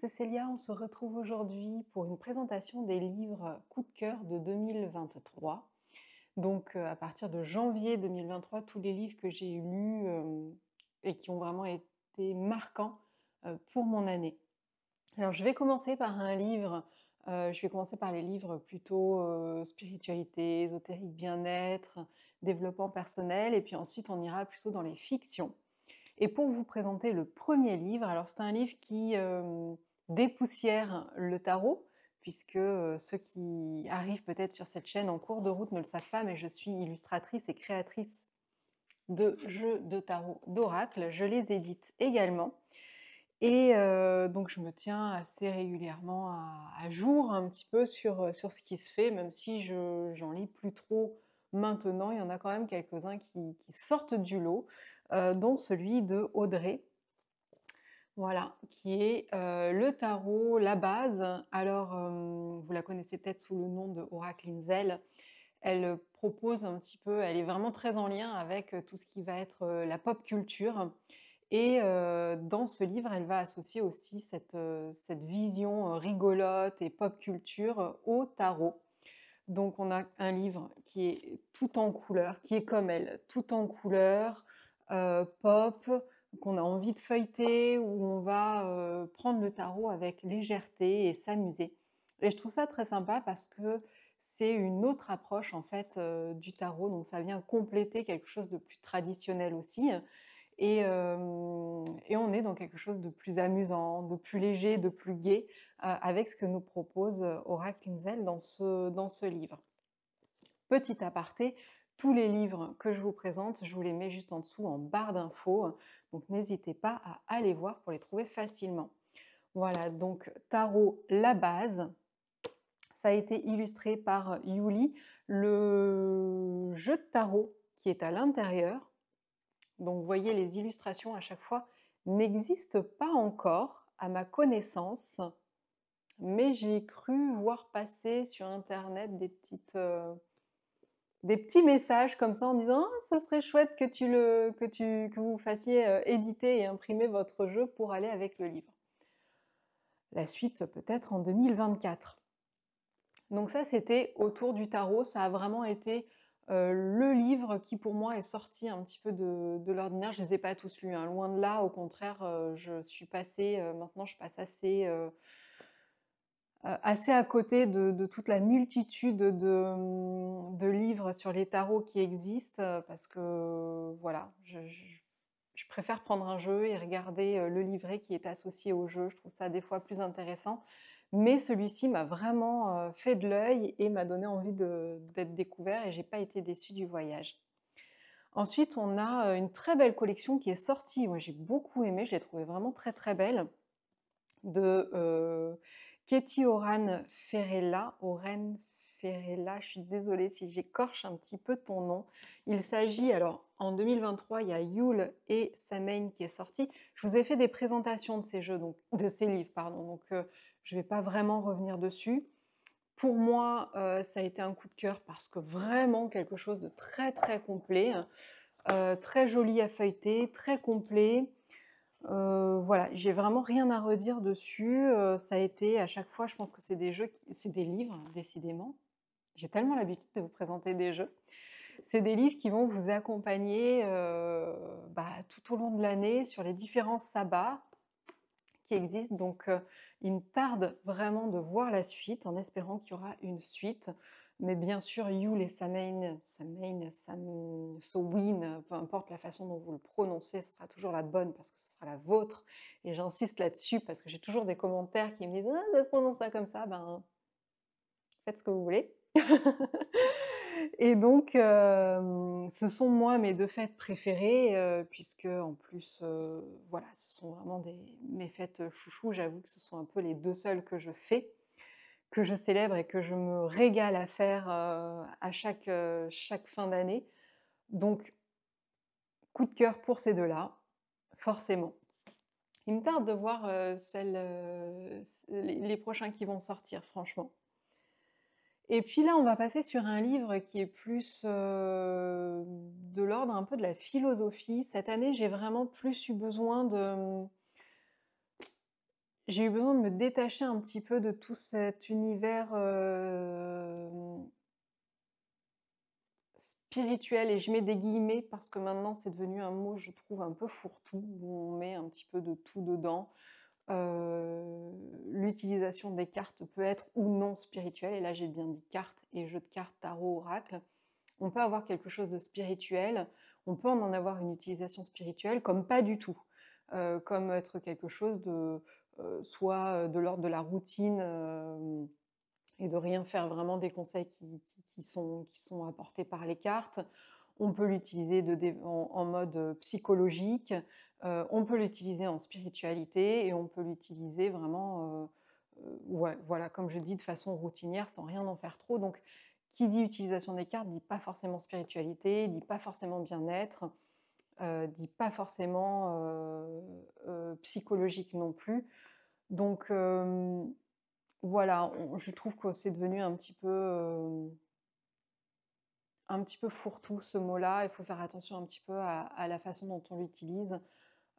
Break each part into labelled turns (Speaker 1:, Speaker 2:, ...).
Speaker 1: c'est Célia, on se retrouve aujourd'hui pour une présentation des livres coup de cœur de 2023. Donc euh, à partir de janvier 2023, tous les livres que j'ai lus euh, et qui ont vraiment été marquants euh, pour mon année. Alors je vais commencer par un livre, je vais commencer par les livres plutôt spiritualité, ésotérique, bien-être, développement personnel, et puis ensuite on ira plutôt dans les fictions. Et pour vous présenter le premier livre, alors c'est un livre qui, poussières, le tarot, puisque euh, ceux qui arrivent peut-être sur cette chaîne en cours de route ne le savent pas, mais je suis illustratrice et créatrice de jeux de tarot d'oracle. Je les édite également. Et euh, donc je me tiens assez régulièrement à, jour un petit peu sur, euh, sur ce qui se fait, même si je j'en lis plus trop maintenant. Il y en a quand même quelques-uns qui, sortent du lot, dont celui de Audrey, voilà, qui est euh, le tarot, la base. Alors, euh, vous la connaissez peut-être sous le nom de Oracle Inzel. Elle propose un petit peu, elle est vraiment très en lien avec euh, tout ce qui va être la pop culture. Et dans ce livre, elle va associer aussi cette, cette vision rigolote et pop culture au tarot. Donc on a un livre qui est tout en couleur, qui est comme elle, tout en couleur, pop, qu'on a envie de feuilleter, où on va euh, prendre le tarot avec légèreté et s'amuser. Et je trouve ça très sympa parce que c'est une autre approche en fait euh, du tarot, donc ça vient compléter quelque chose de plus traditionnel aussi. Euh, et, on est dans quelque chose de plus amusant, de plus léger, de plus gai avec ce que nous propose Aura Kinzel dans ce, dans ce livre. Petit aparté, tous les livres que je vous présente, je vous les mets juste en dessous en barre d'infos. Donc n'hésitez pas à aller voir pour les trouver facilement. Voilà, donc tarot, la base. Ça a été illustré par Yuli. Le jeu de tarot qui est à l'intérieur. Donc vous voyez, les illustrations à chaque fois n'existent pas encore à ma connaissance, mais j'ai cru voir passer sur Internet des petites... Euh, des petits messages comme ça en disant ça ah, ce serait chouette que tu le que tu que vous fassiez euh, éditer et imprimer votre jeu pour aller avec le livre. La suite peut-être en 2024. Donc ça c'était autour du tarot, ça a vraiment été euh, le livre qui pour moi est sorti un petit peu de, de l'ordinaire. Je ne les ai pas tous lus, hein. loin de là, au contraire, euh, je suis passée, maintenant je passe assez euh, assez à côté de, toute la multitude hum, de, livres sur les tarots qui existent, euh, parce que voilà, je, préfère prendre un jeu et regarder euh, le livret qui est associé au jeu. Je trouve ça des fois plus intéressant. Mais celui-ci m'a vraiment fait de l'œil et m'a donné envie d'être découvert et j'ai pas été déçue du voyage. Ensuite, on a une très belle collection qui est sortie. Moi, j'ai beaucoup aimé. Je l'ai trouvée vraiment très très belle. De Katie Oran Ferella, Oran Ferella. je suis désolée si j'écorche un petit peu ton nom. Il s'agit, alors en 2023, il y a Yule et samaine qui est sorti. Je vous ai fait des présentations de ces jeux, donc de ces livres, pardon, donc euh, je ne vais pas vraiment revenir dessus. Pour moi, euh, ça a été un coup de cœur parce que vraiment quelque chose de très très complet, hein. euh, très joli à feuilleter, très complet. Euh, voilà, j'ai vraiment rien à redire dessus. Euh, ça a été à chaque fois, je pense que c'est des jeux, c'est des livres, décidément. J'ai tellement l'habitude de vous présenter des jeux. C'est des livres qui vont vous accompagner euh, bah, tout au long de l'année sur les différents sabbats qui existent. Donc, il me tarde vraiment de voir la suite en espérant qu'il y aura une suite. Mais bien sûr, Yule et Samhain, Samhain, Samhain, Sowin, peu importe la façon dont vous le prononcez, ce sera toujours la bonne parce que ce sera la vôtre. Et j'insiste là-dessus parce que j'ai toujours des commentaires qui me disent ah, ça se prononce pas comme ça. Ben, faites ce que vous voulez. et donc, ce sont moi mes deux fêtes préférées, puisque en plus, voilà, ce sont vraiment des, mes fêtes chouchou. J'avoue que ce sont un peu les deux seules que je fais que je célèbre et que je me régale à faire euh, à chaque, euh, chaque fin d'année. Donc, coup de cœur pour ces deux-là, forcément. Il me tarde de voir euh, les prochains qui vont sortir, franchement. Et puis là, on va passer sur un livre qui est plus de l'ordre un peu de la philosophie. Cette année, j'ai vraiment plus eu besoin de j'ai eu besoin de me détacher un petit peu de tout cet univers euh, spirituel, et je mets des guillemets parce que maintenant c'est devenu un mot, je trouve, un peu fourre-tout, où on met un petit peu de tout dedans. Euh, l'utilisation des cartes peut être ou non spirituelle, et là j'ai bien dit cartes et jeux de cartes, tarot, oracle. On peut avoir quelque chose de spirituel, on peut en avoir une utilisation spirituelle comme pas du tout, euh, comme être quelque chose de euh, soit euh, de l'ordre de la routine euh, et de rien faire vraiment des conseils qui, sont, apportés par les cartes. On peut l'utiliser en, mode psychologique, on peut l'utiliser en spiritualité et on peut l'utiliser vraiment, voilà, comme je dis, de façon routinière, sans rien en faire trop. Donc, qui dit utilisation des cartes dit pas forcément spiritualité, dit pas forcément bien-être. Euh, dit pas forcément euh, euh, psychologique non plus. Donc voilà, je trouve que c'est devenu un petit peu un petit peu fourre-tout ce mot-là. Il faut faire attention un petit peu à, la façon dont on l'utilise.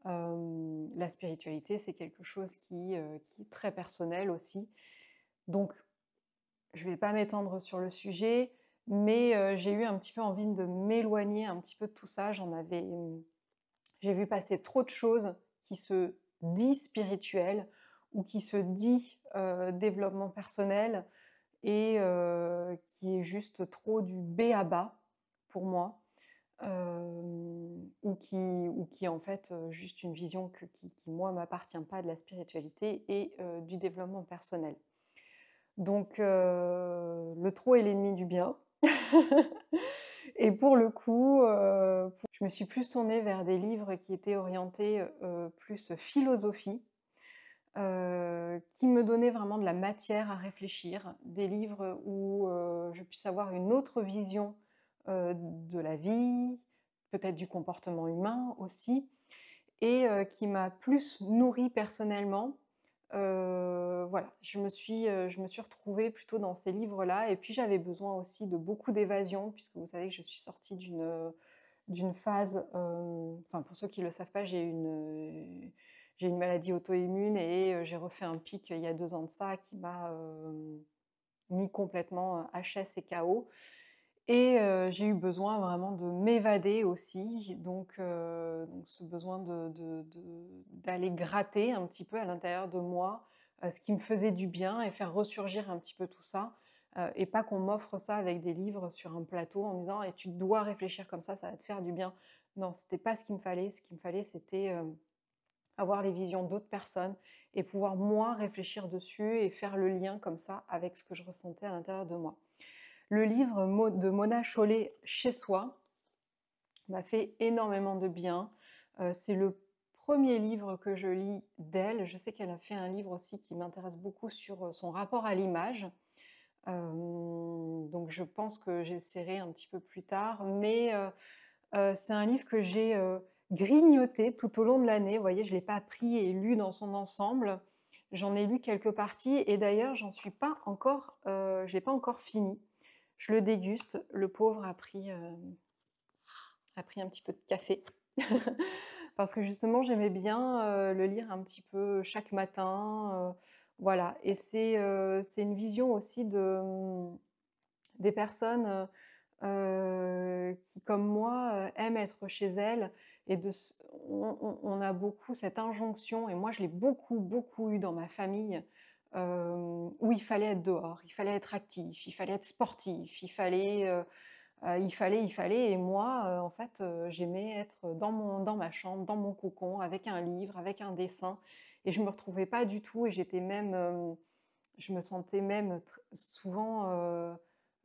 Speaker 1: la spiritualité, c'est quelque chose qui, qui, est très personnel aussi. Donc, je ne vais pas m'étendre sur le sujet. Mais euh, j'ai eu un petit peu envie de m'éloigner un petit peu de tout ça. J'en avais, mmh, j'ai vu passer trop de choses qui se dit spirituelles ou qui se dit euh, développement personnel et euh, qui est juste trop du B à bas pour moi. ou, qui, ou en fait juste une vision qui, moi m'appartient pas de la spiritualité et du développement personnel. Donc le trop est l'ennemi du bien, et pour le coup, euh, je me suis plus tournée vers des livres qui étaient orientés euh, plus philosophie, euh, qui me donnaient vraiment de la matière à réfléchir, des livres où je puisse avoir une autre vision de la vie, peut-être du comportement humain aussi, et qui m'a plus nourrie personnellement voilà, je me, suis, je me suis retrouvée plutôt dans ces livres-là. Et puis j'avais besoin aussi de beaucoup d'évasion, puisque vous savez que je suis sortie d'une, d'une phase, pour ceux qui ne le savent pas, j'ai une, j'ai une maladie auto-immune et j'ai refait un pic il y a deux ans de ça qui m'a mis complètement HS et KO. Et j'ai eu besoin vraiment de m'évader aussi, donc ce besoin d'aller gratter un petit peu à l'intérieur de moi, ce qui me faisait du bien et faire ressurgir un petit peu tout ça, et pas qu'on m'offre ça avec des livres sur un plateau en me disant: «Et «Eh, tu dois réfléchir comme ça, ça va te faire du bien». Non, c'était pas ce qu'il me fallait. Ce qu'il me fallait, c'était, avoir les visions d'autres personnes et pouvoir moi réfléchir dessus et faire le lien comme ça avec ce que je ressentais à l'intérieur de moi. Le livre de Mona Chollet, Chez soi, m'a fait énormément de bien. Euh, c'est le premier livre que je lis d'elle. Je sais qu'elle a fait un livre aussi qui m'intéresse beaucoup sur euh, son rapport à l'image. Euh, donc je pense que j'essaierai un petit peu plus tard. Mais c'est un livre que j'ai grignoté tout au long de l'année. Vous voyez, je ne l'ai pas pris et lu dans son ensemble. J'en ai lu quelques parties et d'ailleurs, j'en suis pas encore, pas encore fini. Je le déguste. Le pauvre a pris, euh, a pris un petit peu de café. Parce que justement, j'aimais bien euh, le lire un petit peu chaque matin. Euh, voilà. Et c'est une vision aussi de, mm, des personnes qui, comme moi, aiment être chez elles et on, a beaucoup cette injonction, et moi je l'ai beaucoup, beaucoup eu dans ma famille, où il fallait être dehors, il fallait être actif, il fallait être sportif, il fallait, il fallait, il fallait. Et moi, en fait, j'aimais être dans, mon, dans ma chambre, dans mon cocon, avec un livre, avec un dessin. Et je me retrouvais pas du tout. Et j'étais même, je me sentais même souvent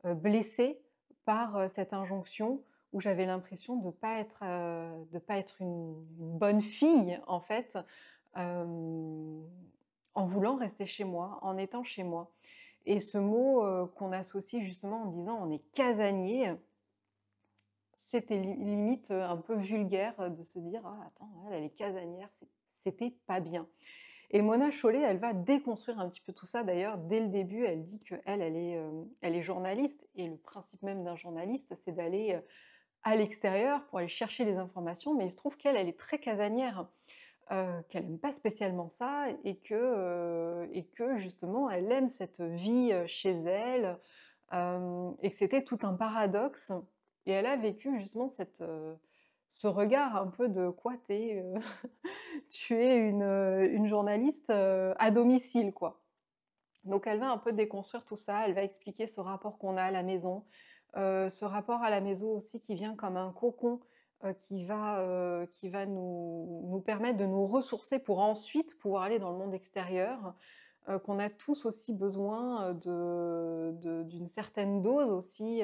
Speaker 1: blessée par cette injonction où j'avais l'impression de ne pas être, de pas être une, bonne fille, en fait en voulant rester chez moi, en étant chez moi. Et ce mot euh, qu'on associe justement en disant on est casanier, c'était limite euh, un peu vulgaire euh, de se dire ah, attends, elle, elle est casanière, c'était pas bien. Et Mona Chollet, elle va déconstruire un petit peu tout ça. D'ailleurs, dès le début, elle dit qu'elle, elle, est, journaliste. Et le principe même d'un journaliste, c'est d'aller à l'extérieur pour aller chercher les informations. Mais il se trouve qu'elle, elle est très casanière. Euh, qu'elle n'aime pas spécialement ça et que, euh, et que justement elle aime cette vie chez elle et que c'était tout un paradoxe. Et elle a vécu justement cette, ce regard un peu de quoi t'es, tu es une, une journaliste à domicile quoi. Donc elle va un peu déconstruire tout ça, elle va expliquer ce rapport qu'on a à la maison, ce rapport à la maison aussi qui vient comme un cocon euh, qui va, euh, qui va nous, nous, permettre de nous ressourcer pour ensuite pouvoir aller dans le monde extérieur, euh, qu'on a tous aussi besoin d'une de, certaine dose aussi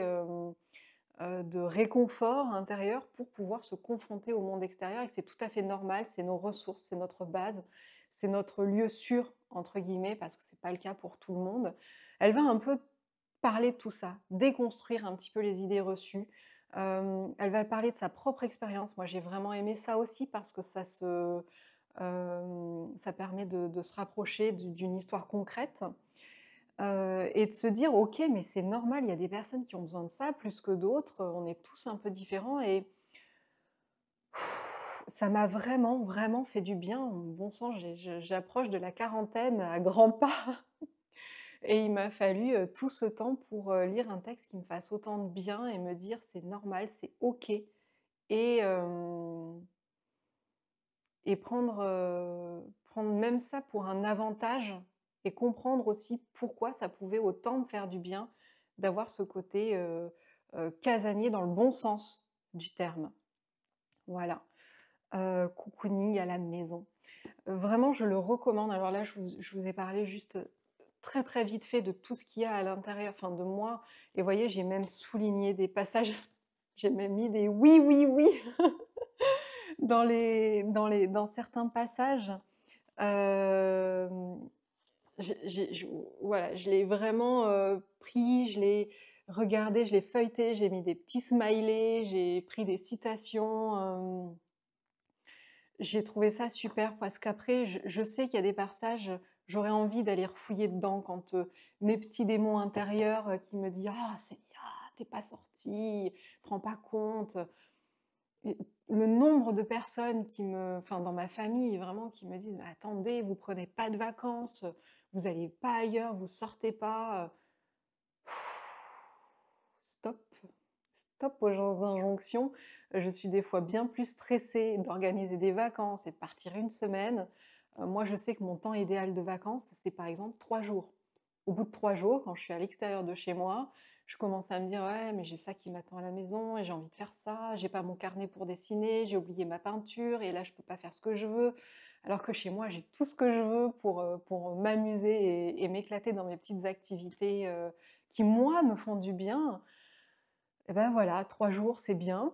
Speaker 1: de réconfort intérieur pour pouvoir se confronter au monde extérieur et que c'est tout à fait normal, c'est nos ressources, c'est notre base, c'est notre lieu sûr, entre guillemets, parce que ce n'est pas le cas pour tout le monde. Elle va un peu parler de tout ça, déconstruire un petit peu les idées reçues, elle va parler de sa propre expérience. Moi, j'ai vraiment aimé ça aussi parce que ça, permet de, se rapprocher d'une histoire concrète et de se dire, OK, mais c'est normal, il y a des personnes qui ont besoin de ça plus que d'autres, on est tous un peu différents et ça m'a vraiment, vraiment fait du bien. Bon sang, j'approche de la quarantaine à grands pas. Et il m'a fallu tout ce temps pour lire un texte qui me fasse autant de bien et me dire c'est normal, c'est ok. Et, et prendre, prendre même ça pour un avantage et comprendre aussi pourquoi ça pouvait autant me faire du bien d'avoir ce côté casanier dans le bon sens du terme. Voilà. Euh, cocooning à la maison. Vraiment, je le recommande. Alors là, je vous, je vous ai parlé juste très très vite fait de tout ce qu'il y a à l'intérieur, enfin de moi. Et vous voyez, j'ai même souligné des passages, j'ai même mis des oui, oui, oui dans, les, dans, les, dans certains passages. voilà, je l'ai vraiment pris, je l'ai regardé, je l'ai feuilleté, j'ai mis des petits smileys, j'ai pris des citations. j'ai trouvé ça super parce qu'après, je, je, sais qu'il y a des passages J'aurais envie d'aller fouiller dedans quand euh, mes petits démons intérieurs euh, qui me disent Ah, c'est t'es pas sorti, prends pas compte. le nombre de personnes qui me, enfin dans ma famille vraiment, qui me disent Attendez, vous prenez pas de vacances, vous allez pas ailleurs, vous sortez pas. Stop, stop aux injonctions. Je suis des fois bien plus stressée d'organiser des vacances et de partir une semaine euh, moi, je sais que mon temps idéal de vacances, c'est par exemple trois jours. Au bout de trois jours, quand je suis à l'extérieur de chez moi, je commence à me dire ouais mais j'ai ça qui m'attend à la maison et j'ai envie de faire ça, j'ai pas mon carnet pour dessiner, j'ai oublié ma peinture et là je peux pas faire ce que je veux. Alors que chez moi j'ai tout ce que je veux pour, euh, m'amuser et, m'éclater dans mes petites activités euh, qui moi me font du bien. Et eh ben voilà, trois jours c'est bien.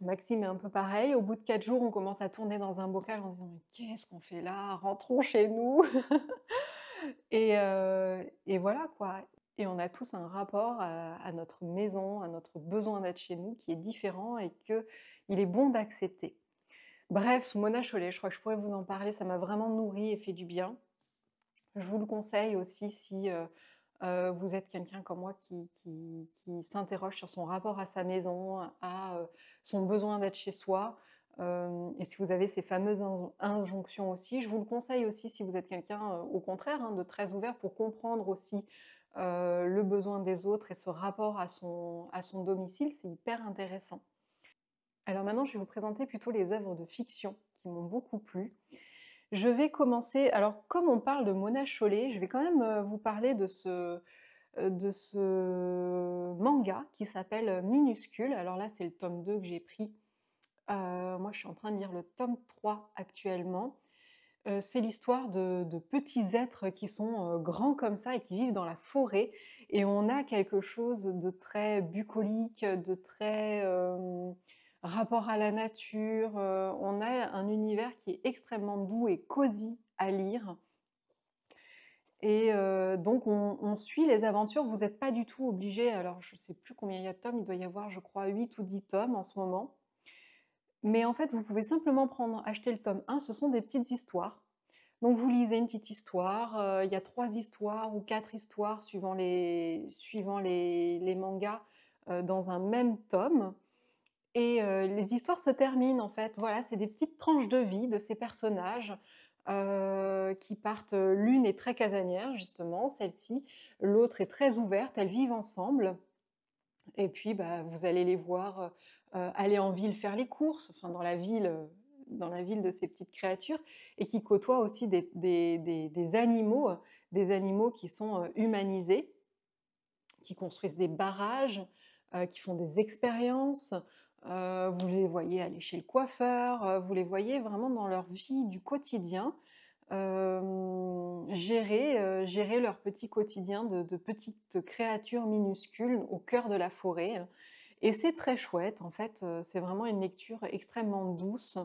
Speaker 1: Maxime est un peu pareil. Au bout de quatre jours, on commence à tourner dans un bocal en disant qu'est-ce qu'on fait là Rentrons chez nous euh, et, voilà quoi. Et on a tous un rapport à, notre maison, à notre besoin d'être chez nous qui est différent et que il est bon d'accepter. Bref, Mona Chollet, je crois que je pourrais vous en parler. Ça m'a vraiment nourri et fait du bien. Je vous le conseille aussi si. Euh, euh, vous êtes quelqu'un comme moi qui, s'interroge sur son rapport à sa maison, à son besoin d'être chez soi. Euh, et si vous avez ces fameuses injonctions aussi, je vous le conseille aussi si vous êtes quelqu'un, euh, au contraire, hein, de très ouvert pour comprendre aussi euh, le besoin des autres et ce rapport à son, à son domicile, c'est hyper intéressant. Alors maintenant, je vais vous présenter plutôt les œuvres de fiction qui m'ont beaucoup plu. Je vais commencer, alors comme on parle de Mona Chollet, je vais quand même vous parler de ce, euh, de ce manga qui s'appelle Minuscule. Alors là, c'est le tome 2 que j'ai pris. Euh, moi, je suis en train de lire le tome 3 actuellement. Euh, c'est l'histoire de, petits êtres qui sont grands comme ça et qui vivent dans la forêt. Et on a quelque chose de très bucolique, de très rapport à la nature. on a un univers qui est extrêmement doux et cosy à lire. Et donc, on, suit les aventures. Vous n'êtes pas du tout obligé. Alors, je ne sais plus combien il y a de tomes. Il doit y avoir, je crois, 8 ou 10 tomes en ce moment. Mais en fait, vous pouvez simplement prendre, acheter le tome 1. Ce sont des petites histoires. Donc, vous lisez une petite histoire. il y a trois histoires ou quatre histoires suivant les, suivant les, mangas dans un même tome. Et les histoires se terminent, en fait. Voilà, c'est des petites tranches de vie de ces personnages. Euh, qui partent, euh, l'une est très casanière justement, celle-ci, l'autre est très ouverte, elles vivent ensemble. Et puis bah, vous allez les voir euh, aller en ville faire les courses, enfin dans la ville, dans la ville de ces petites créatures, et qui côtoient aussi des, animaux, des animaux qui sont humanisés, qui construisent des barrages, qui font des expériences, euh, vous les voyez aller chez le coiffeur, euh, vous les voyez vraiment dans leur vie du quotidien, euh, gérer, gérer leur petit quotidien de, petites créatures minuscules au cœur de la forêt. Et c'est très chouette, en fait, c'est vraiment une lecture extrêmement douce.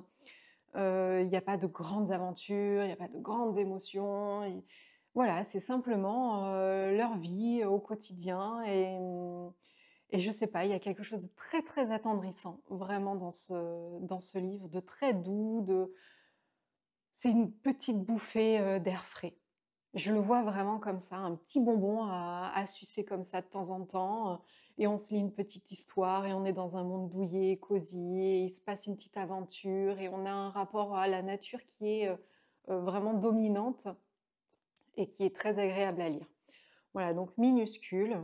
Speaker 1: Il n'y a pas de grandes aventures, il n'y a pas de grandes émotions. Voilà, c'est simplement leur vie au quotidien et hum, et je sais pas, il y a quelque chose de très très attendrissant, vraiment dans ce, dans ce livre, de très doux, de c'est une petite bouffée euh, d'air frais. Je le vois vraiment comme ça, un petit bonbon à, à, sucer comme ça de temps en temps, et on se lit une petite histoire, et on est dans un monde douillet, cosy, et il se passe une petite aventure, et on a un rapport à la nature qui est euh, euh, vraiment dominante et qui est très agréable à lire. Voilà, donc minuscule,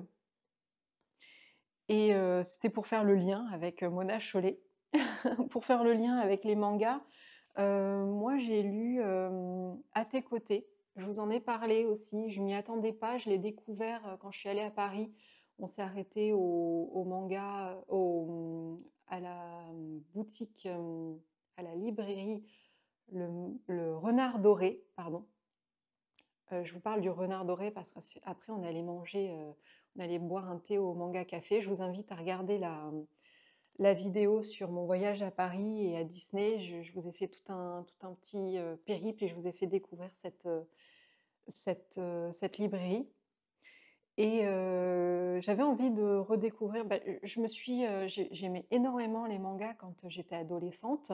Speaker 1: et euh, c'était pour faire le lien avec euh, Mona Chollet, pour faire le lien avec les mangas. Euh, moi, j'ai lu À tes côtés. Je vous en ai parlé aussi. Je m'y attendais pas. Je l'ai découvert quand je suis allée à Paris. On s'est arrêté au, manga, à la boutique, à la librairie, le Renard Doré, pardon, euh, je vous parle du renard doré parce qu'après on allait manger, euh, on allait boire un thé au manga café. Je vous invite à regarder la, euh, vidéo sur mon voyage à Paris et à Disney. Je, vous ai fait tout un, petit périple et je vous ai fait découvrir cette, librairie. Et j'avais envie de redécouvrir. Bah, je me suis, j'aimais énormément les mangas quand j'étais adolescente.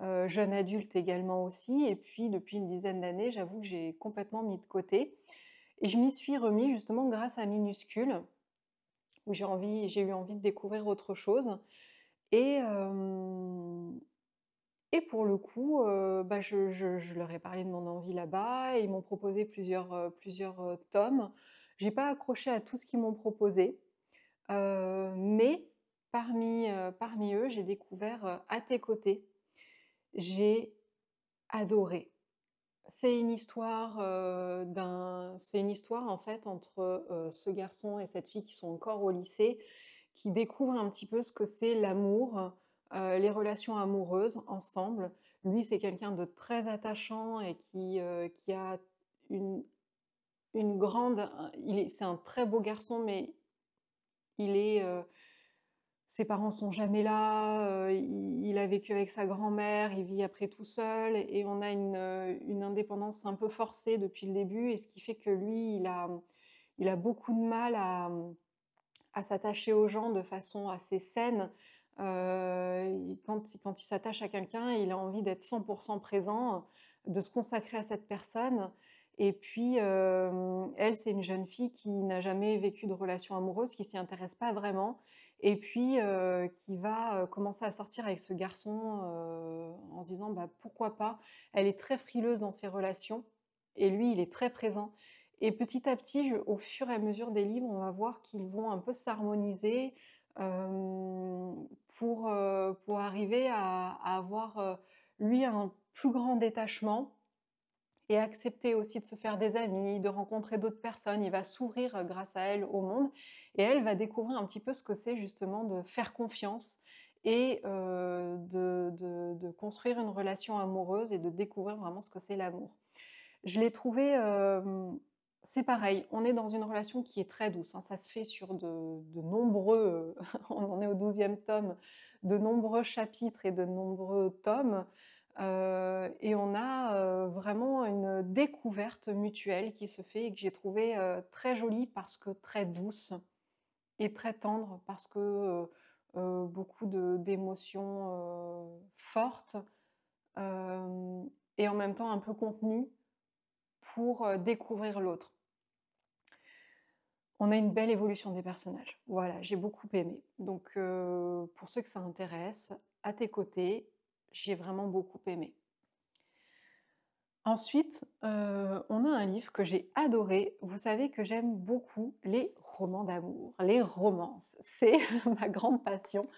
Speaker 1: Euh, jeune adulte également aussi. Et puis, depuis une dizaine d'années, j'avoue que j'ai complètement mis de côté. Et je m'y suis remis justement grâce à Minuscule, où j'ai eu envie de découvrir autre chose. Et, et pour le coup, euh, bah je, je, leur ai parlé de mon envie là-bas. Ils m'ont proposé plusieurs, euh, plusieurs tomes. J'ai pas accroché à tout ce qu'ils m'ont proposé. mais parmi, parmi eux, j'ai découvert À tes côtés j'ai adoré. C'est une histoire euh, d'un, c'est une histoire en fait entre euh, ce garçon et cette fille qui sont encore au lycée, qui découvrent un petit peu ce que c'est l'amour, euh, les relations amoureuses ensemble. Lui, c'est quelqu'un de très attachant et qui, qui a une, une grande. Il est, c'est un très beau garçon, mais il est, ses parents sont jamais là, euh, il, a vécu avec sa grand-mère, il vit après tout seul, et on a euh, une, indépendance un peu forcée depuis le début, et ce qui fait que lui, il a, beaucoup de mal à, s'attacher aux gens de façon assez saine. Euh, quand, il s'attache à quelqu'un, il a envie d'être 100% présent, de se consacrer à cette personne. Et puis, elle, c'est une jeune fille qui n'a jamais vécu de relation amoureuse, qui s'y intéresse pas vraiment et puis qui va commencer à sortir avec ce garçon en se disant bah, pourquoi pas. Elle est très frileuse dans ses relations et lui, il est très présent. Et petit à petit, au fur et à mesure des livres, on va voir qu'ils vont un peu s'harmoniser pour, pour, arriver à avoir lui un plus grand détachement et accepter aussi de se faire des amis, de rencontrer d'autres personnes. Il va s'ouvrir euh, grâce à elle au monde et elle va découvrir un petit peu ce que c'est justement de faire confiance et euh, de, construire une relation amoureuse et de découvrir vraiment ce que c'est l'amour. Je l'ai trouvé, euh, c'est pareil, on est dans une relation qui est très douce, hein. ça se fait sur de, nombreux, on en est au 12 tome, de nombreux chapitres et de nombreux tomes. Euh, et on a euh, vraiment une découverte mutuelle qui se fait et que j'ai trouvé euh, très jolie parce que très douce et très tendre parce que beaucoup d'émotions fortes et en même temps un peu contenues pour découvrir l'autre. On a une belle évolution des personnages. Voilà, j'ai beaucoup aimé. Donc pour ceux que ça intéresse, à tes côtés, j'ai vraiment beaucoup aimé. Ensuite, euh, on a un livre que j'ai adoré. Vous savez que j'aime beaucoup les romans d'amour, les romances. C'est ma grande passion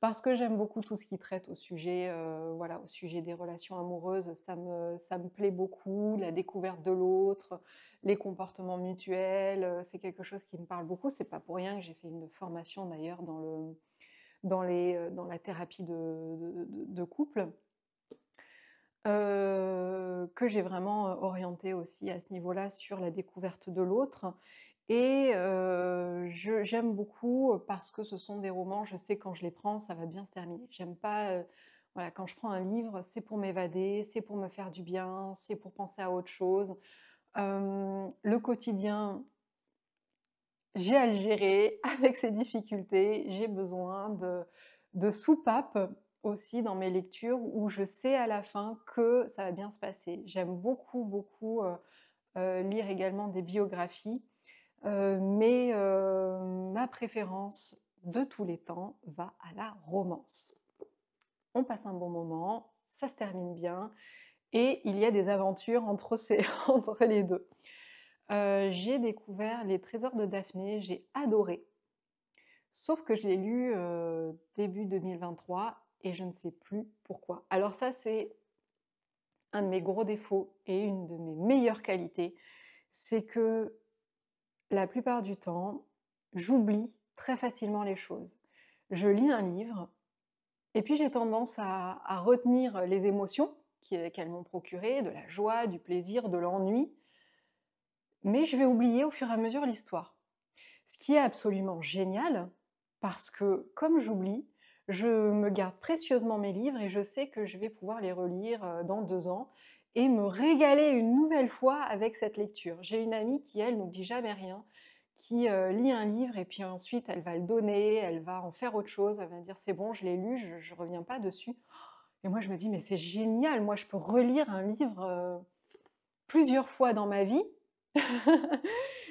Speaker 1: parce que j'aime beaucoup tout ce qui traite au sujet, euh, voilà, au sujet des relations amoureuses. Ça me, ça me plaît beaucoup, la découverte de l'autre, les comportements mutuels. Euh, c'est quelque chose qui me parle beaucoup. C'est pas pour rien que j'ai fait une formation d'ailleurs dans le dans, les, euh, dans la thérapie de, de, couple. Euh, que j'ai vraiment euh, orienté aussi à ce niveau-là sur la découverte de l'autre. Et j'aime beaucoup parce que ce sont des romans, je sais quand je les prends, ça va bien se terminer. J'aime pas, voilà, quand je prends un livre, c'est pour m'évader, c'est pour me faire du bien, c'est pour penser à autre chose. le quotidien, j'ai à le gérer avec ces difficultés, j'ai besoin de, de soupapes aussi dans mes lectures où je sais à la fin que ça va bien se passer. J'aime beaucoup, beaucoup euh, euh, lire également des biographies, euh, mais ma préférence de tous les temps va à la romance. On passe un bon moment, ça se termine bien, et il y a des aventures entre les deux. Euh, j'ai découvert Les Trésors de Daphné, j'ai adoré. Sauf que je l'ai lu euh, début 2023 et je ne sais plus pourquoi. Alors ça, c'est un de mes gros défauts et une de mes meilleures qualités, c'est que la plupart du temps, j'oublie très facilement les choses. Je lis un livre et puis j'ai tendance à, à, retenir les émotions qu'elles m'ont procurées, de la joie, du plaisir, de l'ennui, mais je vais oublier au fur et à mesure l'histoire. Ce qui est absolument génial, parce que comme j'oublie, je me garde précieusement mes livres et je sais que je vais pouvoir les relire euh, dans deux ans et me régaler une nouvelle fois avec cette lecture. J'ai une amie qui, elle, n'oublie jamais rien, qui euh, lit un livre et puis ensuite elle va le donner, elle va en faire autre chose, elle va dire c'est bon, je l'ai lu, je, ne reviens pas dessus. Et moi je me dis mais c'est génial, moi je peux relire un livre euh, plusieurs fois dans ma vie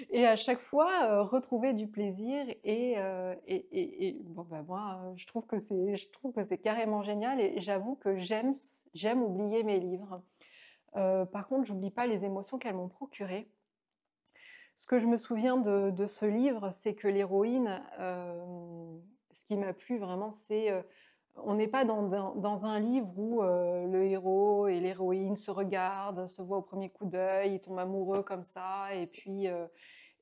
Speaker 1: et à chaque fois, euh, retrouver du plaisir. Et, euh, et, et, bon, bah, moi, je trouve que c'est, je trouve que c'est carrément génial. Et j'avoue que j'aime, j'aime oublier mes livres. Euh, par contre, j'oublie pas les émotions qu'elles m'ont procurées. Ce que je me souviens de ce livre, c'est que l'héroïne, ce qui m'a plu vraiment, c'est on n'est pas dans, un livre où euh, le héros et l'héroïne se regardent, se voient au premier coup d'œil, ils tombent amoureux comme ça, et puis, euh,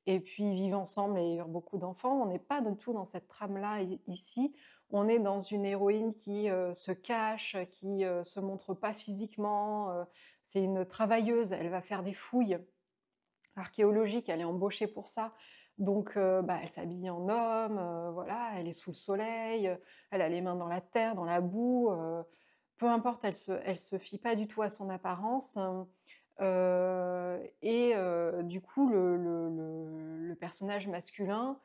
Speaker 1: vivent ensemble et ont beaucoup d'enfants. On n'est pas du tout dans cette trame-là ici. On est dans une héroïne qui euh, se cache, qui se montre pas physiquement. c'est une travailleuse, elle va faire des fouilles archéologiques, elle est embauchée pour ça. Donc, euh, bah, elle s'habille en homme, euh, voilà, elle est sous le soleil, euh, elle a les mains dans la terre, dans la boue. peu importe, elle se, se fie pas du tout à son apparence. Hein. et du coup, le, le personnage masculin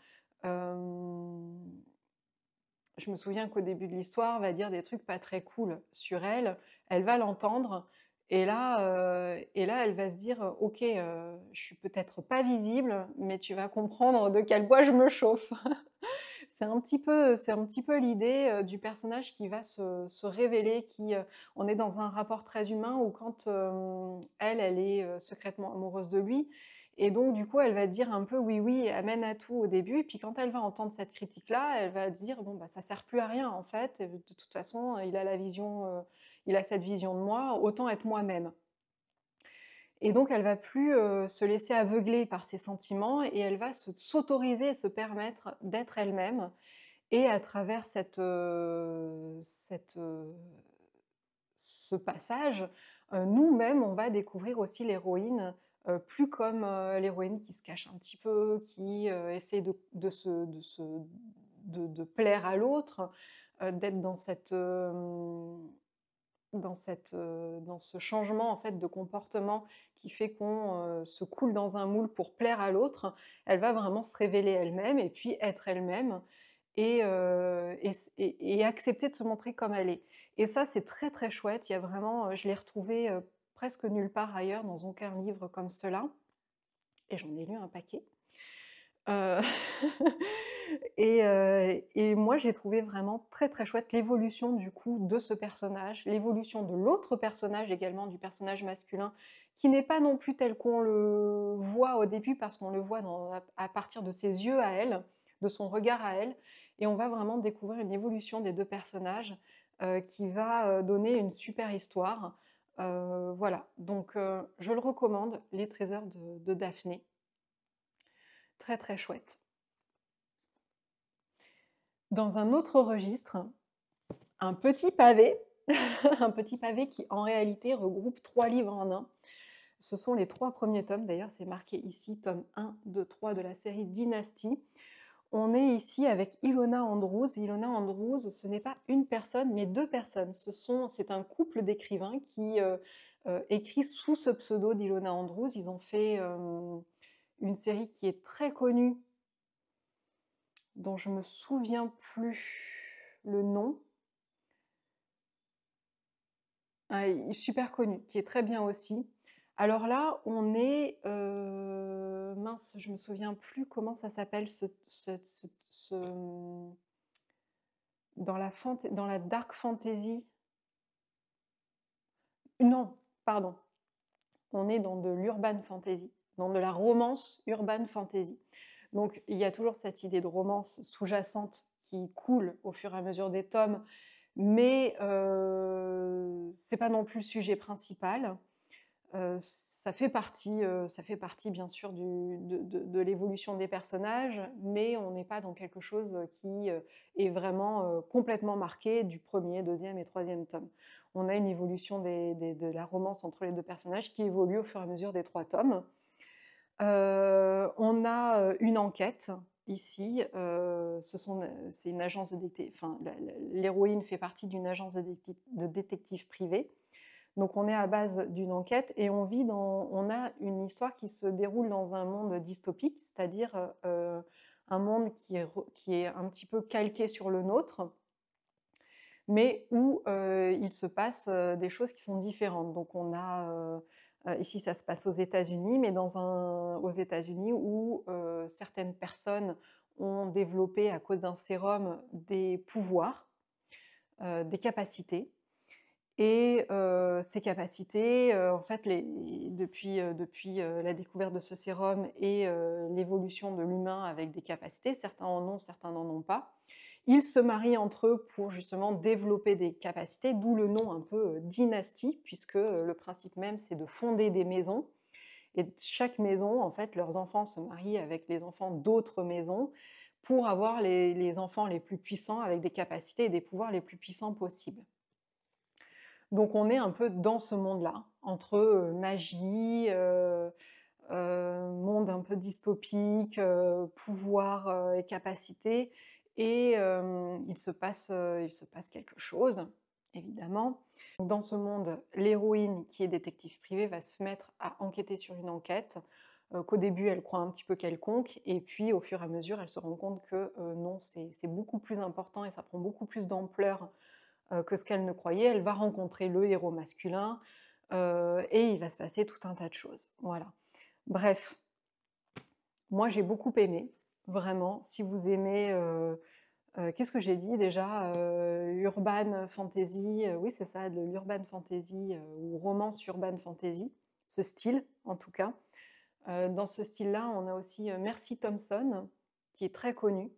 Speaker 1: je me souviens qu'au début de l'histoire, va dire des trucs pas très cool sur elle. Elle va l'entendre et là, euh, et là, elle va se dire, euh, ok, euh, je suis peut-être pas visible, mais tu vas comprendre de quel bois je me chauffe. c'est un petit peu, c'est un petit peu l'idée euh, du personnage qui va se, se révéler, qui, on est dans un rapport très humain où quand elle, elle est secrètement amoureuse de lui, et donc, du coup, elle va dire un peu oui, oui, amène à tout au début. Et puis, quand elle va entendre cette critique-là, elle va dire bon, bah, ça sert plus à rien en fait. de toute façon, il a la vision il a cette vision de moi, autant être moi-même. Et donc, elle va plus euh, se laisser aveugler par ses sentiments et elle va s'autoriser se permettre d'être elle-même. Et à travers cette, euh, cette, euh, ce passage, nous-mêmes, on va découvrir aussi l'héroïne, plus comme l'héroïne qui se cache un petit peu, qui essaie de, de, se, de, plaire à l'autre, d'être dans cette dans, cette, euh, dans ce changement en fait de comportement qui fait qu'on euh, se coule dans un moule pour plaire à l'autre, elle va vraiment se révéler elle-même et puis être elle-même et, euh, et, accepter de se montrer comme elle est. Et ça, c'est très très chouette. Il y a vraiment, je l'ai retrouvé presque nulle part ailleurs dans aucun livre comme cela. Et j'en ai lu un paquet. Euh, euh, et, moi, j'ai trouvé vraiment très très chouette l'évolution du coup de ce personnage, l'évolution de l'autre personnage également, du personnage masculin, qui n'est pas non plus tel qu'on le voit au début, parce qu'on le voit à, partir de ses yeux à elle, de son regard à elle, et on va vraiment découvrir une évolution des deux personnages euh, qui va donner une super histoire. voilà, donc je le recommande, Les Trésors de Daphné, Très très chouette. Dans un autre registre, un petit pavé, un petit pavé qui en réalité regroupe trois livres en un. Ce sont les trois premiers tomes, d'ailleurs c'est marqué ici, tome 1, 2, 3 de la série Dynastie. On est ici avec Ilona Andrews. Ilona Andrews, ce n'est pas une personne, mais deux personnes. Ce c'est un couple d'écrivains qui euh, euh, écrit sous ce pseudo d'Ilona Andrews. Ils ont fait euh, une série qui est très connue, dont je me souviens plus le nom. Ah, super connue, qui est très bien aussi. Alors là, on est... Euh, mince, je me souviens plus comment ça s'appelle ce, dans, la dans la dark fantasy. Non, pardon. On est dans de l'urban fantasy dans de la romance urban fantasy. Donc il y a toujours cette idée de romance sous-jacente qui coule au fur et à mesure des tomes, mais ce euh, c'est pas non plus le sujet principal. Euh, ça, fait partie, euh, ça fait partie bien sûr de, l'évolution des personnages, mais on n'est pas dans quelque chose qui est vraiment complètement marqué du premier, deuxième et troisième tome. On a une évolution de la romance entre les deux personnages qui évolue au fur et à mesure des trois tomes on a une enquête ici. c'est une agence de Enfin, l'héroïne fait partie d'une agence de détective, de privée. Donc on est à base d'une enquête et on vit dans, on a une histoire qui se déroule dans un monde dystopique, c'est-à-dire un monde qui est, qui est, un petit peu calqué sur le nôtre, mais où il se passe des choses qui sont différentes. Donc on a euh, ici, ça se passe aux États-Unis, mais dans un, aux États-Unis où euh, certaines personnes ont développé à cause d'un sérum des pouvoirs, euh, des capacités. Et ces capacités, en fait, depuis, depuis la découverte de ce sérum et l'évolution de l'humain avec des capacités, certains en ont, certains n'en ont pas, ils se marient entre eux pour justement développer des capacités, d'où le nom un peu euh, dynastie, puisque euh, le principe même c'est de fonder des maisons. Et chaque maison, en fait, leurs enfants se marient avec les enfants d'autres maisons pour avoir les, enfants les plus puissants avec des capacités et des pouvoirs les plus puissants possibles. Donc on est un peu dans ce monde-là, entre euh, magie, monde un peu dystopique, pouvoir et capacités. Et il, se passe, quelque chose, évidemment. Dans ce monde, l'héroïne, qui est détective privée, va se mettre à enquêter sur une enquête qu'au début, elle croit un petit peu quelconque. Et puis, au fur et à mesure, elle se rend compte que non, c'est beaucoup plus important et ça prend beaucoup plus d'ampleur que ce qu'elle ne croyait. Elle va rencontrer le héros masculin et il va se passer tout un tas de choses. Voilà. Bref, moi j'ai beaucoup aimé. Vraiment, si vous aimez, euh, euh, qu'est-ce que j'ai dit déjà euh, Urban fantasy, oui c'est ça, de l'urban fantasy ou romance urban fantasy, ce style en tout cas. dans ce style-là, on a aussi Mercy Thompson, qui est très connu.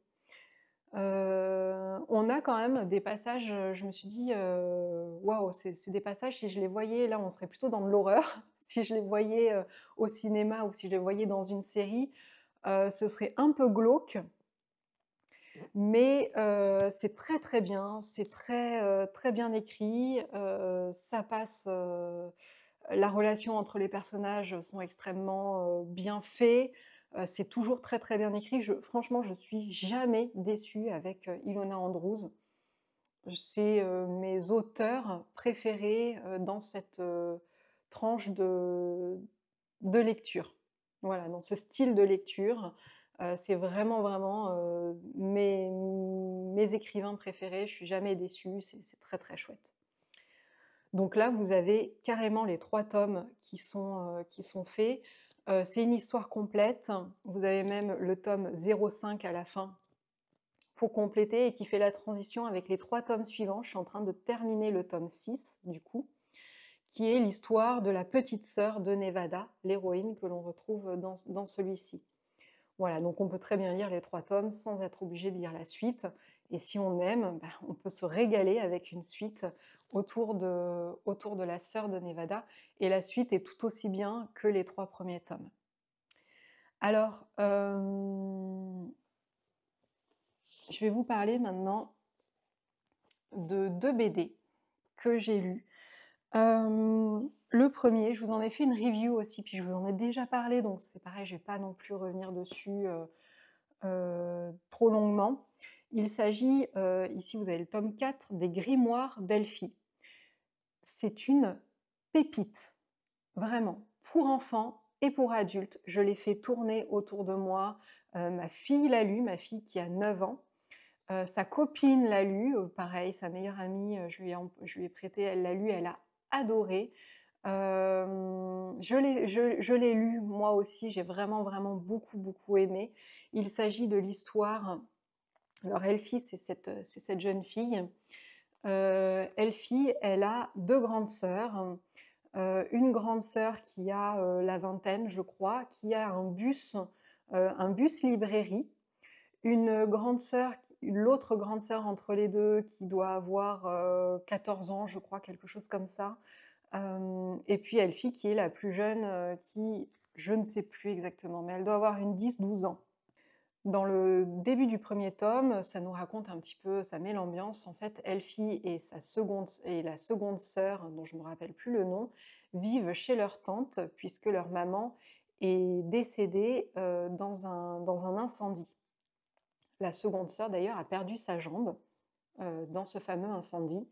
Speaker 1: on a quand même des passages, je me suis dit, waouh, wow, c'est des passages, si je les voyais, là on serait plutôt dans de l'horreur, si je les voyais au cinéma ou si je les voyais dans une série, euh, ce serait un peu glauque, mais euh, c'est très très bien, c'est très euh, très bien écrit, ça passe, la relation entre les personnages sont extrêmement bien faits, c'est toujours très très bien écrit. franchement, je suis jamais déçue avec Ilona Andrews. C'est mes auteurs préférés dans cette tranche de lecture. Voilà, dans ce style de lecture, euh, c'est vraiment, vraiment euh, mes, écrivains préférés. Je suis jamais déçue, c'est très, très chouette. Donc là, vous avez carrément les trois tomes qui sont, euh, qui sont faits. c'est une histoire complète. Vous avez même le tome 05 à la fin pour compléter et qui fait la transition avec les trois tomes suivants. Je suis en train de terminer le tome 6, du coup qui est l'histoire de la petite sœur de Nevada, l'héroïne que l'on retrouve dans, celui-ci. Voilà, donc on peut très bien lire les trois tomes sans être obligé de lire la suite. Et si on aime, ben, on peut se régaler avec une suite autour de, autour de la sœur de Nevada. Et la suite est tout aussi bien que les trois premiers tomes. Alors, euh, je vais vous parler maintenant de deux BD que j'ai lues le premier, je vous en ai fait une review aussi, puis je vous en ai déjà parlé, donc c'est pareil, je ne vais pas non plus revenir dessus trop longuement. Il s'agit, ici vous avez le tome 4, des Grimoires d'Elphie. C'est une pépite, vraiment, pour enfants et pour adultes. Je l'ai fait tourner autour de moi. ma fille l'a lu, ma fille qui a 9 ans. sa copine l'a lu, pareil, sa meilleure amie, je, lui ai, je, lui ai, prêté, elle l'a lu, elle a adoré. je l'ai je, lu moi aussi, j'ai vraiment vraiment beaucoup beaucoup aimé. Il s'agit de l'histoire. Alors Elfie, c'est cette, cette, jeune fille. Elfie, elle a deux grandes sœurs. une grande sœur qui a la vingtaine, je crois, qui a un bus, un bus librairie. Une grande sœur l'autre grande sœur entre les deux qui doit avoir 14 euh, ans, je crois, quelque chose comme ça. et puis Elfie qui est la plus jeune, euh, qui, je ne sais plus exactement, mais elle doit avoir une 10-12 ans. Dans le début du premier tome, ça nous raconte un petit peu, ça met l'ambiance. En fait, Elfie et, sa seconde, et la seconde sœur, dont je ne me rappelle plus le nom, vivent chez leur tante, puisque leur maman est décédée euh, dans un incendie. La seconde sœur, d'ailleurs, a perdu sa jambe euh, dans ce fameux incendie.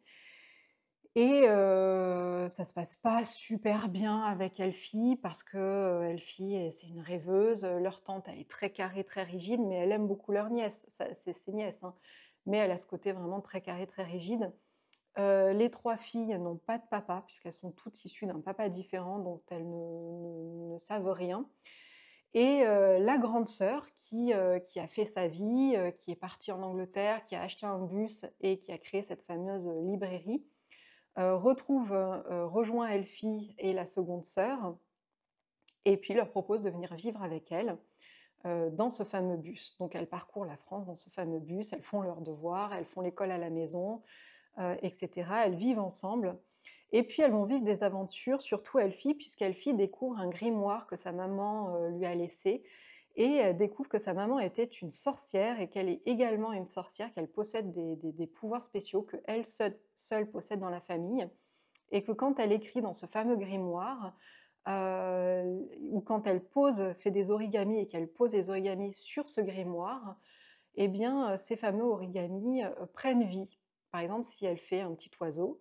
Speaker 1: Et euh, ça se passe pas super bien avec Elfie parce que euh, Elfie, c'est une rêveuse. Leur tante, elle est très carrée, très rigide, mais elle aime beaucoup leur nièce. C'est ses nièces, hein. mais elle a ce côté vraiment très carré, très rigide. Euh, les trois filles n'ont pas de papa puisqu'elles sont toutes issues d'un papa différent, dont elles ne savent rien. Et la grande sœur qui, a fait sa vie, qui est partie en Angleterre, qui a acheté un bus et qui a créé cette fameuse librairie, retrouve, rejoint Elfie et la seconde sœur, et puis leur propose de venir vivre avec elle dans ce fameux bus. Donc elles parcourent la France dans ce fameux bus, elles font leurs devoirs, elles font l'école à la maison, etc. Elles vivent ensemble. Et puis elles vont vivre des aventures, surtout Elfie, puisqu'Elfie découvre un grimoire que sa maman euh, lui a laissé et découvre que sa maman était une sorcière et qu'elle est également une sorcière, qu'elle possède des, pouvoirs spéciaux que elle seule, possède dans la famille, et que quand elle écrit dans ce fameux grimoire, euh, ou quand elle pose, fait des origamis et qu'elle pose des origamis sur ce grimoire, eh bien euh, ces fameux origamis prennent vie. Par exemple, si elle fait un petit oiseau,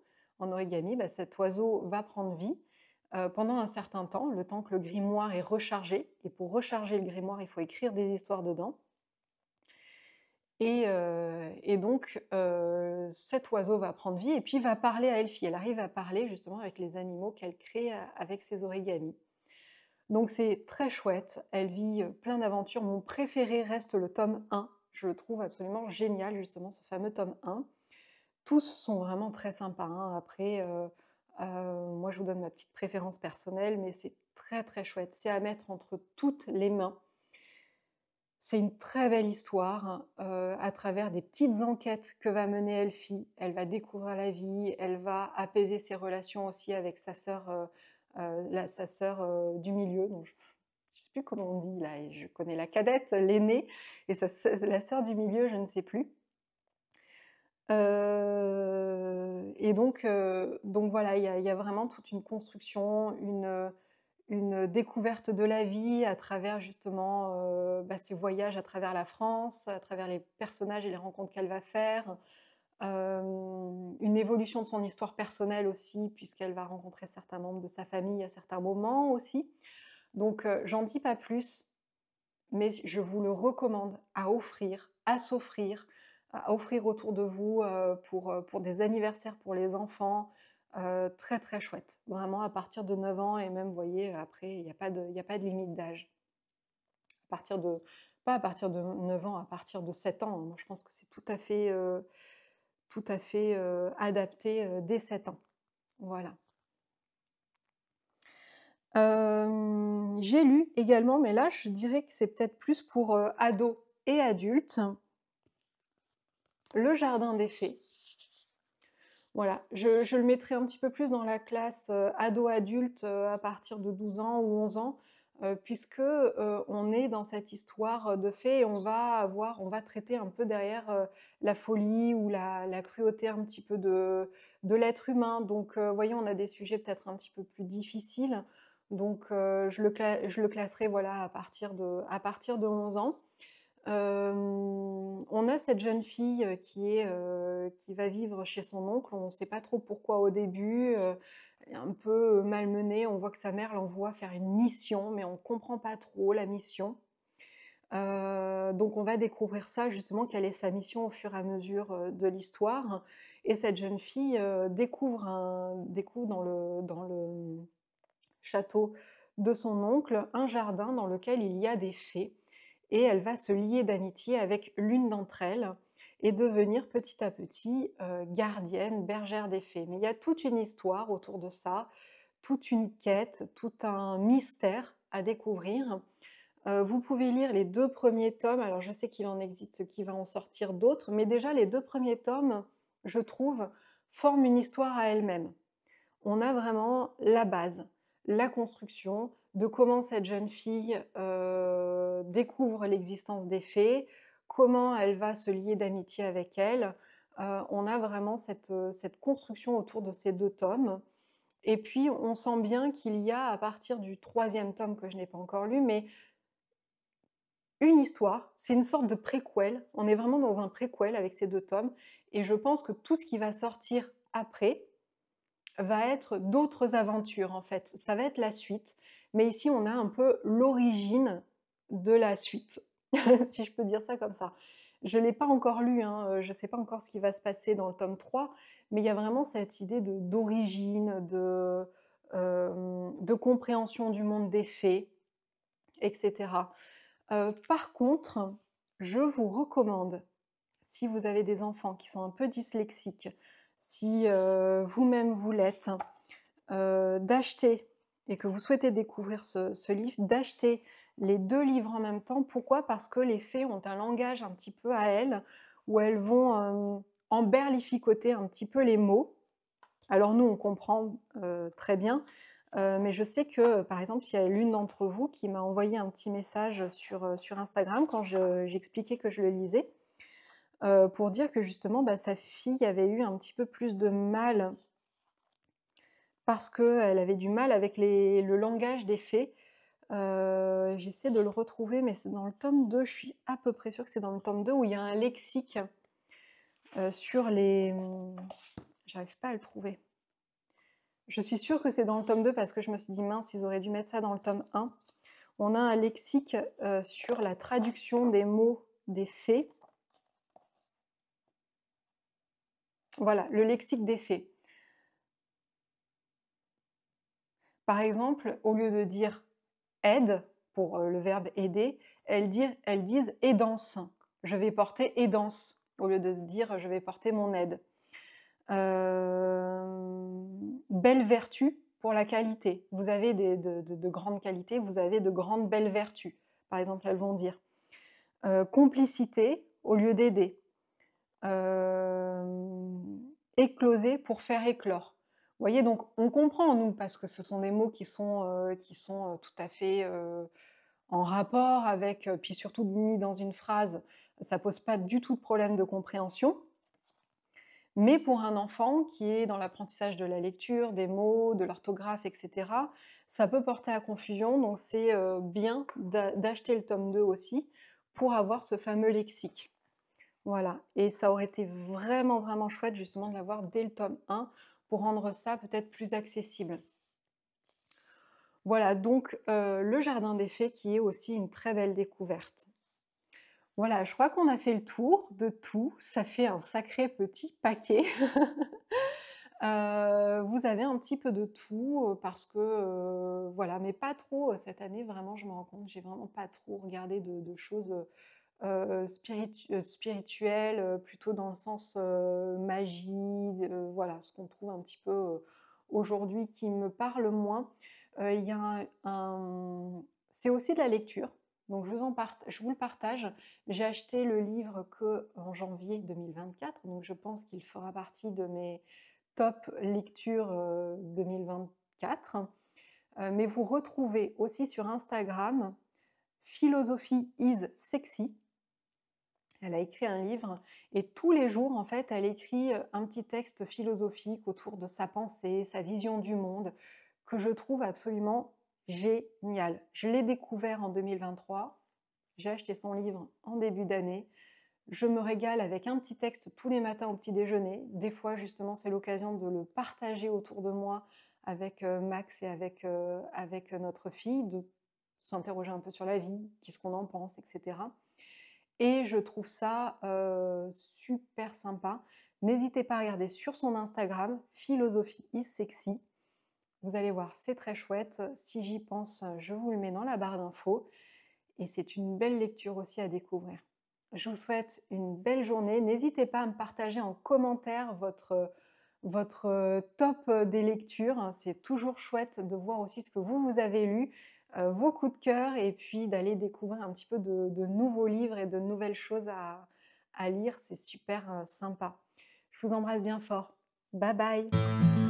Speaker 1: origami, bah, cet oiseau va prendre vie euh, pendant un certain temps, le temps que le grimoire est rechargé. Et pour recharger le grimoire, il faut écrire des histoires dedans. Et, euh, donc, euh, cet oiseau va prendre vie et puis va parler à Elfie. Elle arrive à parler justement avec les animaux qu'elle crée avec ses origamis. Donc, c'est très chouette. Elle vit plein d'aventures. Mon préféré reste le tome 1. Je le trouve absolument génial, justement, ce fameux tome 1 tous sont vraiment très sympas. Hein. Après, euh, euh, moi, je vous donne ma petite préférence personnelle, mais c'est très très chouette. C'est à mettre entre toutes les mains. C'est une très belle histoire euh, à travers des petites enquêtes que va mener Elfie. Elle va découvrir la vie, elle va apaiser ses relations aussi avec sa sœur, du milieu. Donc, je ne sais plus comment on dit là, je connais la cadette, l'aînée, et la sœur du milieu, je ne sais plus et donc donc voilà, il y a vraiment toute une construction, une, une découverte de la vie à travers justement, ses bah, voyages à travers la France, à travers les personnages et les rencontres qu'elle va faire. une évolution de son histoire personnelle aussi, puisqu'elle va rencontrer certains membres de sa famille à certains moments aussi. Donc j'en dis pas plus, mais je vous le recommande à offrir, à s'offrir, à offrir autour de vous euh, pour, euh, pour des anniversaires pour les enfants. Euh, très très chouette, vraiment à partir de 9 ans et même, voyez, après, il n'y a, pas de, a pas de limite d'âge. À partir de, pas à partir de 9 ans, à partir de 7 ans, hein. moi je pense que c'est tout à fait, tout à fait adapté dès 7 ans. Voilà. J'ai lu également, mais là je dirais que c'est peut-être plus pour ados et adultes, le Jardin des Fées. Voilà, je, le mettrai un petit peu plus dans la classe euh, ado-adulte euh, à partir de 12 ans ou 11 ans, Puisqu'on euh, puisque on est dans cette histoire de fées et on va avoir, on va traiter un peu derrière la folie ou la, cruauté un petit peu de, de l'être humain. Donc, voyons, on a des sujets peut-être un petit peu plus difficiles. Donc, je le, je, le classerai voilà, à, partir de, à partir de 11 ans on a cette jeune fille qui, qui va vivre chez son oncle. On ne sait pas trop pourquoi au début un peu malmenée. On voit que sa mère l'envoie faire une mission, mais on ne comprend pas trop la mission. donc on va découvrir ça justement, quelle est sa mission au fur et à mesure de l'histoire. Et cette jeune fille découvre, un, découvre dans, le, dans le château de son oncle un jardin dans lequel il y a des fées et elle va se lier d'amitié avec l'une d'entre elles et devenir petit à petit euh, gardienne, bergère des fées. Mais il y a toute une histoire autour de ça, toute une quête, tout un mystère à découvrir. Euh, vous pouvez lire les deux premiers tomes, alors je sais qu'il en existe qui va en sortir d'autres, mais déjà les deux premiers tomes, je trouve, forment une histoire à elle-même. On a vraiment la base, la construction, de comment cette jeune fille euh, découvre l'existence des fées, comment elle va se lier d'amitié avec elle. Euh, on a vraiment cette, euh, cette, construction autour de ces deux tomes. Et puis, on sent bien qu'il y a, à partir du troisième tome que je n'ai pas encore lu, mais une histoire, c'est une sorte de préquel. On est vraiment dans un préquel avec ces deux tomes. Et je pense que tout ce qui va sortir après va être d'autres aventures, en fait. Ça va être la suite. Mais ici, on a un peu l'origine de la suite, si je peux dire ça comme ça. Je ne l'ai pas encore lu, hein, euh, je ne sais pas encore ce qui va se passer dans le tome 3, mais il y a vraiment cette idée d'origine, euh, de, compréhension du monde des faits, etc. Euh, par contre, je vous recommande, si vous avez des enfants qui sont un peu dyslexiques, si vous-même vous l'êtes, d'acheter et que vous souhaitez découvrir ce, livre, d'acheter les deux livres en même temps. Pourquoi Parce que les fées ont un langage un petit peu à elles, où elles vont euh, emberlificoter un petit peu les mots. Alors nous, on comprend euh, très bien, euh, mais je sais que, par exemple, il y a l'une d'entre vous qui m'a envoyé un petit message sur, Instagram quand j'expliquais que je le lisais, pour dire que justement, bah, sa fille avait eu un petit peu plus de mal parce qu'elle avait du mal avec le langage des fées. Euh, j'essaie de le retrouver, mais c'est dans le tome 2, je suis à peu près sûre que c'est dans le tome 2 où il y a un lexique euh, sur les... Hmm, j'arrive pas à le trouver. Je suis sûre que c'est dans le tome 2 parce que je me suis dit, mince, ils auraient dû mettre ça dans le tome 1. On a un lexique euh, sur la traduction des mots des fées. Voilà, le lexique des fées. Par exemple, au lieu de dire aide pour euh, le verbe aider, elles, disent aidance. Je vais porter aidance au lieu de dire je vais porter mon aide. Euh, belle vertu pour la qualité. Vous avez de, grandes qualités, vous avez de grandes belles vertus. Par exemple, elles vont dire euh, complicité au lieu d'aider. écloser pour faire éclore. Vous voyez, donc on comprend, nous, parce que ce sont des mots qui sont, euh, qui sont euh, tout à fait euh, en rapport avec, puis surtout mis dans une phrase, ça pose pas du tout de problème de compréhension. Mais pour un enfant qui est dans l'apprentissage de la lecture, des mots, de l'orthographe, etc., ça peut porter à confusion. Donc c'est bien d'acheter le tome 2 aussi pour avoir ce fameux lexique. Voilà. Et ça aurait été vraiment, vraiment chouette justement de l'avoir dès le tome 1 pour rendre ça peut-être plus accessible. Voilà donc euh, le jardin des fées qui est aussi une très belle découverte. Voilà, je crois qu'on a fait le tour de tout. Ça fait un sacré petit paquet. Euh, vous avez un petit peu de tout euh, parce que, voilà, mais pas trop. Cette année, vraiment, je me rends compte, j'ai vraiment pas trop regardé de choses euh, spirituelle, euh, spirituel, euh, plutôt dans le sens magie, voilà, ce qu'on trouve un petit peu aujourd'hui qui me parle moins. Il y a un, C'est aussi de la lecture. Donc je vous, en je vous le partage. J'ai acheté le livre que en janvier 2024, donc je pense qu'il fera partie de mes top lectures 2024. Mais vous retrouvez aussi sur Instagram Philosophie is sexy, elle a écrit un livre et tous les jours, en fait, elle écrit euh, un petit texte philosophique autour de sa pensée, sa vision du monde, que je trouve absolument génial. Je l'ai découvert en 2023. J'ai acheté son livre en début d'année. Je me régale avec un petit texte tous les matins au petit déjeuner. Des fois, justement, c'est l'occasion de le partager autour de moi avec euh, Max et avec, euh, avec notre fille, de s'interroger un peu sur la vie, qu'est-ce qu'on en pense, etc. Et je trouve ça super sympa. N'hésitez pas à regarder sur son Instagram, Philosophie is sexy. Vous allez voir, c'est très chouette. Si j'y pense, je vous le mets dans la barre d'infos. Et c'est une belle lecture aussi à découvrir. Je vous souhaite une belle journée. N'hésitez pas à me partager en commentaire votre, votre top des lectures. C'est toujours chouette de voir aussi ce que vous, vous avez lu. Euh, vos coups de cœur et puis d'aller découvrir un petit peu de, nouveaux livres et de nouvelles choses à lire. C'est super euh, sympa. Je vous embrasse bien fort. Bye bye